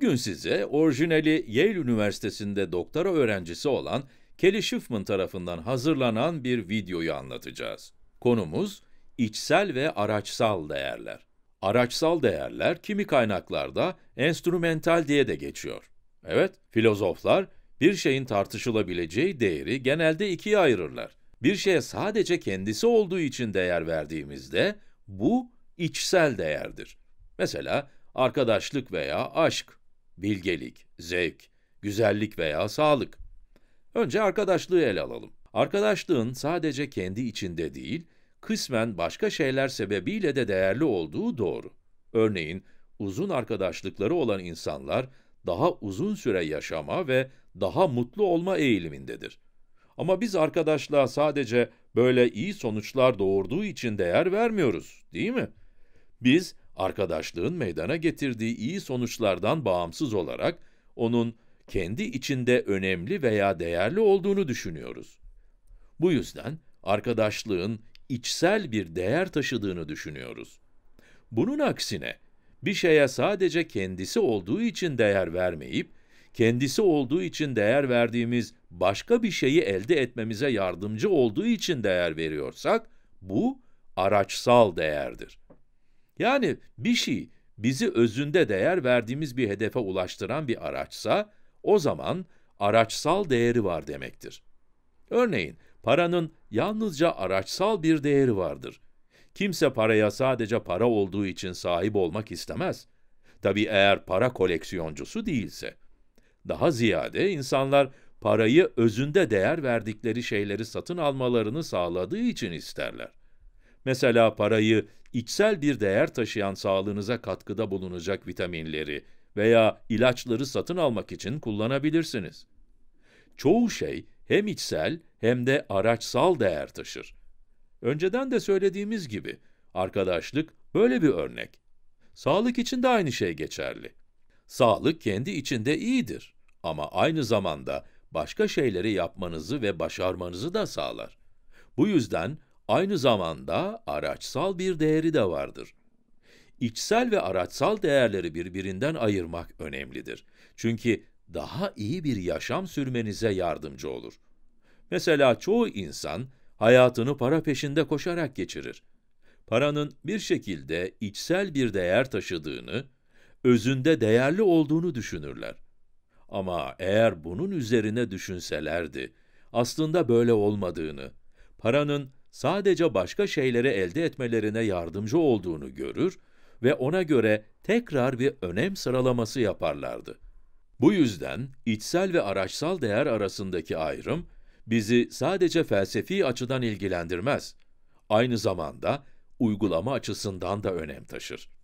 Bugün size orijinali Yale Üniversitesi'nde doktora öğrencisi olan Kelly Schiffman tarafından hazırlanan bir videoyu anlatacağız. Konumuz içsel ve araçsal değerler. Araçsal değerler kimi kaynaklarda enstrümental diye de geçiyor. Evet, filozoflar bir şeyin tartışılabileceği değeri genelde ikiye ayırırlar. Bir şeye sadece kendisi olduğu için değer verdiğimizde bu içsel değerdir. Mesela arkadaşlık veya aşk bilgelik, zevk, güzellik veya sağlık. Önce arkadaşlığı ele alalım. Arkadaşlığın sadece kendi içinde değil, kısmen başka şeyler sebebiyle de değerli olduğu doğru. Örneğin, uzun arkadaşlıkları olan insanlar daha uzun süre yaşama ve daha mutlu olma eğilimindedir. Ama biz arkadaşlığa sadece böyle iyi sonuçlar doğurduğu için değer vermiyoruz, değil mi? Biz arkadaşlığın meydana getirdiği iyi sonuçlardan bağımsız olarak onun kendi içinde önemli veya değerli olduğunu düşünüyoruz. Bu yüzden arkadaşlığın içsel bir değer taşıdığını düşünüyoruz. Bunun aksine bir şeye sadece kendisi olduğu için değer vermeyip kendisi olduğu için değer verdiğimiz başka bir şeyi elde etmemize yardımcı olduğu için değer veriyorsak bu araçsal değerdir. Yani bir şey bizi özünde değer verdiğimiz bir hedefe ulaştıran bir araçsa, o zaman araçsal değeri var demektir. Örneğin, paranın yalnızca araçsal bir değeri vardır. Kimse paraya sadece para olduğu için sahip olmak istemez. Tabi eğer para koleksiyoncusu değilse. Daha ziyade insanlar parayı özünde değer verdikleri şeyleri satın almalarını sağladığı için isterler. Mesela parayı içsel bir değer taşıyan sağlığınıza katkıda bulunacak vitaminleri veya ilaçları satın almak için kullanabilirsiniz. Çoğu şey hem içsel hem de araçsal değer taşır. Önceden de söylediğimiz gibi arkadaşlık böyle bir örnek. Sağlık için de aynı şey geçerli. Sağlık kendi içinde iyidir ama aynı zamanda başka şeyleri yapmanızı ve başarmanızı da sağlar. Bu yüzden aynı zamanda araçsal bir değeri de vardır. İçsel ve araçsal değerleri birbirinden ayırmak önemlidir. Çünkü daha iyi bir yaşam sürmenize yardımcı olur. Mesela çoğu insan hayatını para peşinde koşarak geçirir. Paranın bir şekilde içsel bir değer taşıdığını, özünde değerli olduğunu düşünürler. Ama eğer bunun üzerine düşünselerdi, aslında böyle olmadığını, paranın sadece başka şeyleri elde etmelerine yardımcı olduğunu görür ve ona göre tekrar bir önem sıralaması yaparlardı. Bu yüzden içsel ve araçsal değer arasındaki ayrım bizi sadece felsefi açıdan ilgilendirmez. Aynı zamanda uygulama açısından da önem taşır.